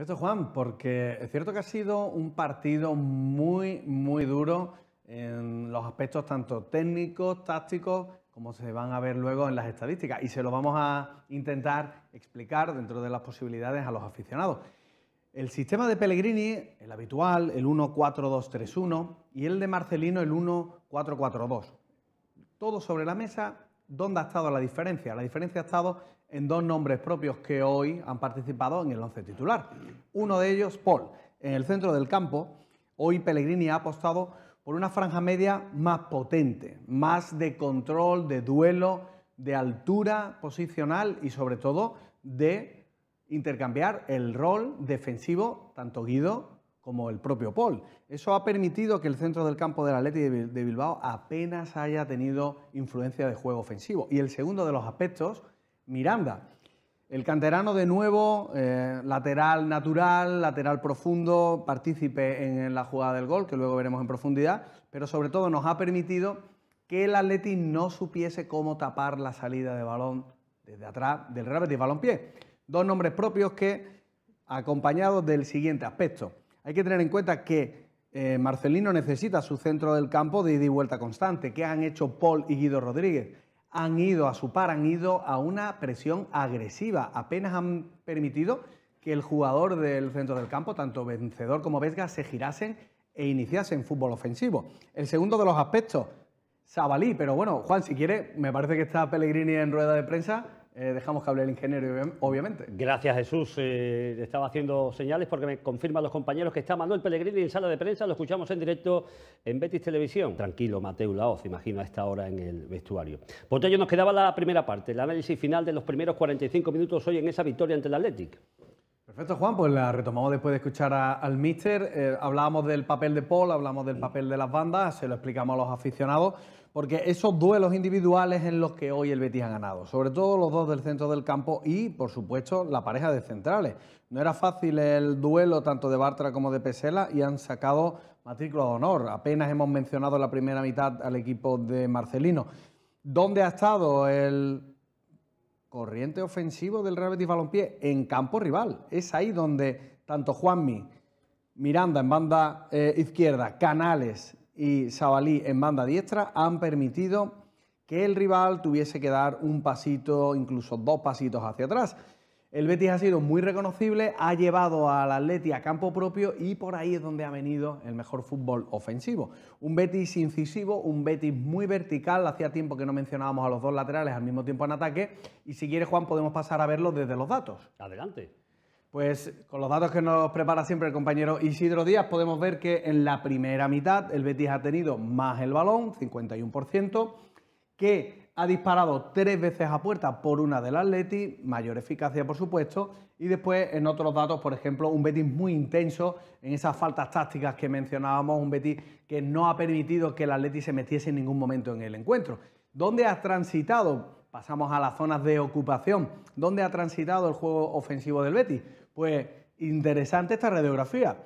Perfecto, Juan, porque es cierto que ha sido un partido muy, muy duro en los aspectos tanto técnicos, tácticos, como se van a ver luego en las estadísticas. Y se lo vamos a intentar explicar dentro de las posibilidades a los aficionados. El sistema de Pellegrini, el habitual, el 1-4-2-3-1, y el de Marcelino, el 1-4-4-2. Todo sobre la mesa, ¿dónde ha estado la diferencia? La diferencia ha estado en dos nombres propios que hoy han participado en el once titular. Uno de ellos, Paul. En el centro del campo, hoy Pellegrini ha apostado por una franja media más potente, más de control, de duelo, de altura posicional y sobre todo de intercambiar el rol defensivo, tanto Guido como el propio Paul. Eso ha permitido que el centro del campo del Atleti de Bilbao apenas haya tenido influencia de juego ofensivo. Y el segundo de los aspectos Miranda. El canterano de nuevo, eh, lateral natural, lateral profundo, partícipe en, la jugada del gol, que luego veremos en profundidad, pero sobre todo nos ha permitido que el Atleti no supiese cómo tapar la salida de balón desde atrás del Real balón balón-pie. Dos nombres propios que, acompañados del siguiente aspecto, hay que tener en cuenta que eh, Marcelino necesita su centro del campo de ida y vuelta constante, que han hecho Paul y Guido Rodríguez han ido a su par, han ido a una presión agresiva. Apenas han permitido que el jugador del centro del campo, tanto vencedor como Vesga, se girasen e iniciasen fútbol ofensivo. El segundo de los aspectos, Sabalí. Pero bueno, Juan, si quiere, me parece que está Pellegrini en rueda de prensa eh, dejamos que hable el ingeniero, obviamente. Gracias, Jesús. Eh, estaba haciendo señales porque me confirman los compañeros que está Manuel Pellegrini en sala de prensa. Lo escuchamos en directo en Betis Televisión. Tranquilo, Mateo Laoz, imagino, a esta hora en el vestuario. Por ello, nos quedaba la primera parte, el análisis final de los primeros 45 minutos hoy en esa victoria ante el Athletic. Perfecto, Juan, pues la retomamos después de escuchar al Mister. Eh, hablábamos del papel de Paul, hablamos del papel de las bandas, se lo explicamos a los aficionados, porque esos duelos individuales en los que hoy el Betis ha ganado, sobre todo los dos del centro del campo y, por supuesto, la pareja de centrales. No era fácil el duelo tanto de Bartra como de Pesela y han sacado matrícula de honor. Apenas hemos mencionado la primera mitad al equipo de Marcelino. ¿Dónde ha estado el corriente ofensivo del Real Betis Balompié en campo rival. Es ahí donde tanto Juanmi, Miranda en banda eh, izquierda, Canales y Sabalí en banda diestra han permitido que el rival tuviese que dar un pasito, incluso dos pasitos hacia atrás. El Betis ha sido muy reconocible, ha llevado al Atleti a campo propio y por ahí es donde ha venido el mejor fútbol ofensivo. Un Betis incisivo, un Betis muy vertical, hacía tiempo que no mencionábamos a los dos laterales al mismo tiempo en ataque y si quieres Juan podemos pasar a verlo desde los datos. Adelante. Pues con los datos que nos prepara siempre el compañero Isidro Díaz podemos ver que en la primera mitad el Betis ha tenido más el balón, 51%, que ha disparado tres veces a puerta por una del Atleti, mayor eficacia por supuesto, y después en otros datos, por ejemplo, un Betis muy intenso en esas faltas tácticas que mencionábamos, un Betis que no ha permitido que el Atleti se metiese en ningún momento en el encuentro. ¿Dónde ha transitado? Pasamos a las zonas de ocupación. ¿Dónde ha transitado el juego ofensivo del Betis? Pues interesante esta radiografía.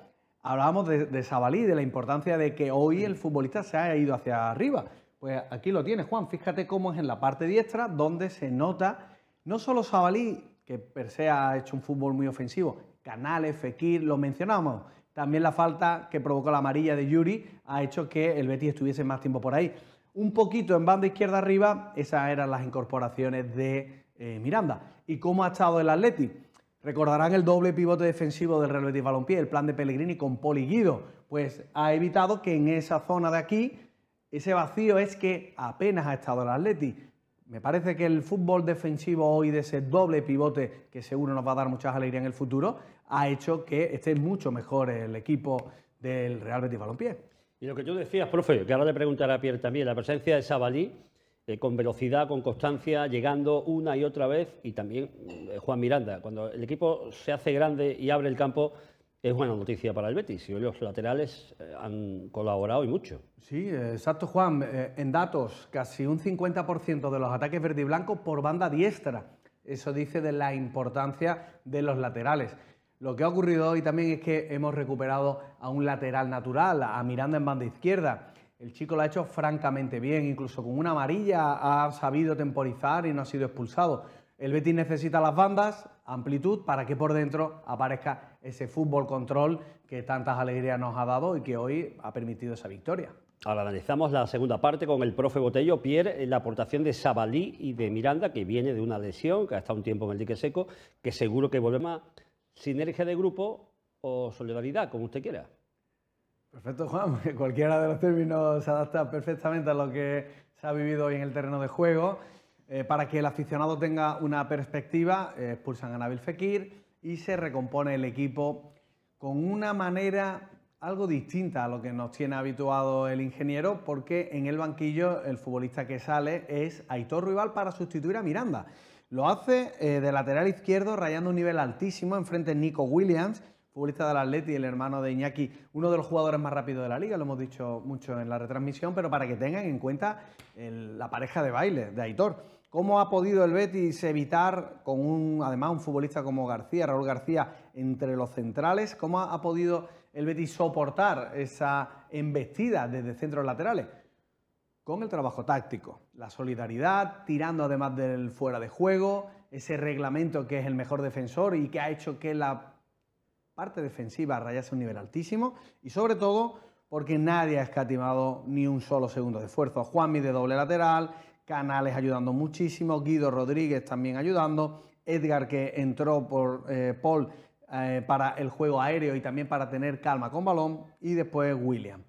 Hablábamos de, de Sabalí, de la importancia de que hoy el futbolista se haya ido hacia arriba. Pues aquí lo tienes, Juan. Fíjate cómo es en la parte diestra donde se nota no solo Sabalí, que per se ha hecho un fútbol muy ofensivo, Canales, Fekir, lo mencionamos. También la falta que provocó la amarilla de Yuri ha hecho que el Betis estuviese más tiempo por ahí. Un poquito en banda izquierda arriba, esas eran las incorporaciones de eh, Miranda. ¿Y cómo ha estado el Atleti? Recordarán el doble pivote defensivo del Real Betis Balompié, el plan de Pellegrini con Poli Guido, pues ha evitado que en esa zona de aquí ese vacío es que apenas ha estado el Atleti. Me parece que el fútbol defensivo hoy de ese doble pivote, que seguro nos va a dar muchas alegrías en el futuro, ha hecho que esté mucho mejor el equipo del Real Betis Balompié. Y lo que yo decías, profe, que ahora le preguntará a Pierre también, la presencia de Sabalí, eh, con velocidad, con constancia, llegando una y otra vez, y también eh, Juan Miranda. Cuando el equipo se hace grande y abre el campo, es buena noticia para el Betis. Y hoy los laterales eh, han colaborado y mucho. Sí, exacto, Juan. Eh, en datos, casi un 50% de los ataques verde y blanco por banda diestra. Eso dice de la importancia de los laterales. Lo que ha ocurrido hoy también es que hemos recuperado a un lateral natural, a Miranda en banda izquierda. El chico lo ha hecho francamente bien, incluso con una amarilla ha sabido temporizar y no ha sido expulsado. El Betis necesita las bandas, amplitud para que por dentro aparezca ese fútbol control que tantas alegrías nos ha dado y que hoy ha permitido esa victoria. Ahora analizamos la segunda parte con el profe Botello. Pierre, eh, la aportación de Sabalí y de Miranda, que viene de una lesión, que ha estado un tiempo en el dique seco, que seguro que volvemos a Sinergia de grupo o solidaridad, como usted quiera. Perfecto, Juan. Cualquiera de los términos se adapta perfectamente a lo que se ha vivido hoy en el terreno de juego. Eh, para que el aficionado tenga una perspectiva, eh, expulsan a Nabil Fekir y se recompone el equipo con una manera algo distinta a lo que nos tiene habituado el ingeniero, porque en el banquillo el futbolista que sale es Aitor Rival para sustituir a Miranda. Lo hace eh, de lateral izquierdo, rayando un nivel altísimo, enfrente Nico Williams, futbolista del Atleti, el hermano de Iñaki, uno de los jugadores más rápidos de la liga, lo hemos dicho mucho en la retransmisión, pero para que tengan en cuenta la pareja de baile de Aitor. ¿Cómo ha podido el Betis evitar, con un, además un futbolista como García, Raúl García, entre los centrales, cómo ha, podido el Betis soportar esa embestida desde centros laterales? Con el trabajo táctico, la solidaridad, tirando además del fuera de juego, ese reglamento que es el mejor defensor y que ha hecho que la parte defensiva rayase un nivel altísimo y sobre todo porque nadie ha escatimado ni un solo segundo de esfuerzo. Juanmi de doble lateral, Canales ayudando muchísimo, Guido Rodríguez también ayudando, Edgar que entró por eh, Paul eh, para el juego aéreo y también para tener calma con balón, y después William.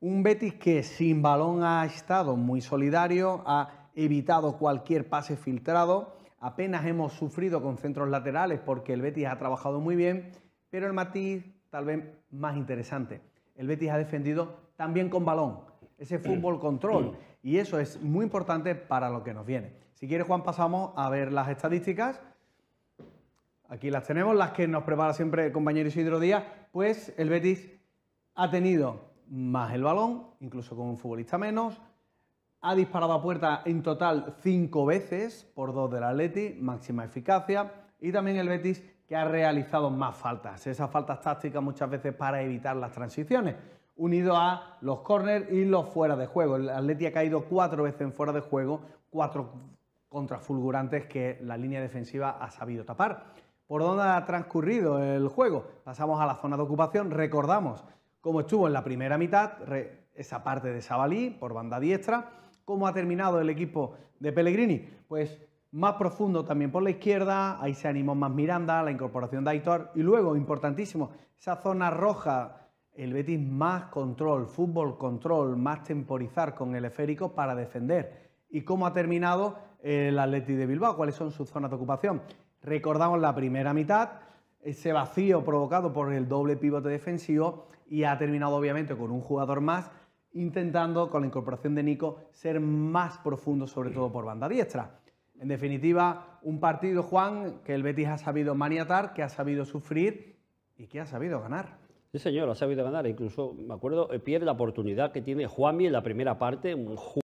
Un Betis que sin balón ha estado muy solidario, ha evitado cualquier pase filtrado, apenas hemos sufrido con centros laterales porque el Betis ha trabajado muy bien, pero el matiz tal vez más interesante. El Betis ha defendido también con balón ese mm. fútbol control. Mm. Y eso es muy importante para lo que nos viene. Si quieres, Juan, pasamos a ver las estadísticas. Aquí las tenemos, las que nos prepara siempre el compañero Isidro Díaz. Pues el Betis ha tenido más el balón, incluso con un futbolista menos. Ha disparado a puerta en total cinco veces por dos del Atleti, máxima eficacia. Y también el Betis que ha realizado más faltas, esas faltas tácticas muchas veces para evitar las transiciones unido a los corners y los fuera de juego. El Atleti ha caído cuatro veces en fuera de juego, cuatro contrafulgurantes que la línea defensiva ha sabido tapar. ¿Por dónde ha transcurrido el juego? Pasamos a la zona de ocupación, recordamos cómo estuvo en la primera mitad, esa parte de Sabalí por banda diestra, cómo ha terminado el equipo de Pellegrini. Pues más profundo también por la izquierda, ahí se animó más Miranda, la incorporación de Aitor y luego, importantísimo, esa zona roja el Betis más control, fútbol control, más temporizar con el esférico para defender. ¿Y cómo ha terminado el Atleti de Bilbao? ¿Cuáles son sus zonas de ocupación? Recordamos la primera mitad, ese vacío provocado por el doble pivote defensivo y ha terminado obviamente con un jugador más, intentando con la incorporación de Nico ser más profundo, sobre todo por banda diestra. En definitiva, un partido, Juan, que el Betis ha sabido maniatar, que ha sabido sufrir y que ha sabido ganar. Sí, señor, ha sabido ganar. Incluso, me acuerdo, eh, pierde la oportunidad que tiene Juanmi en la primera parte, un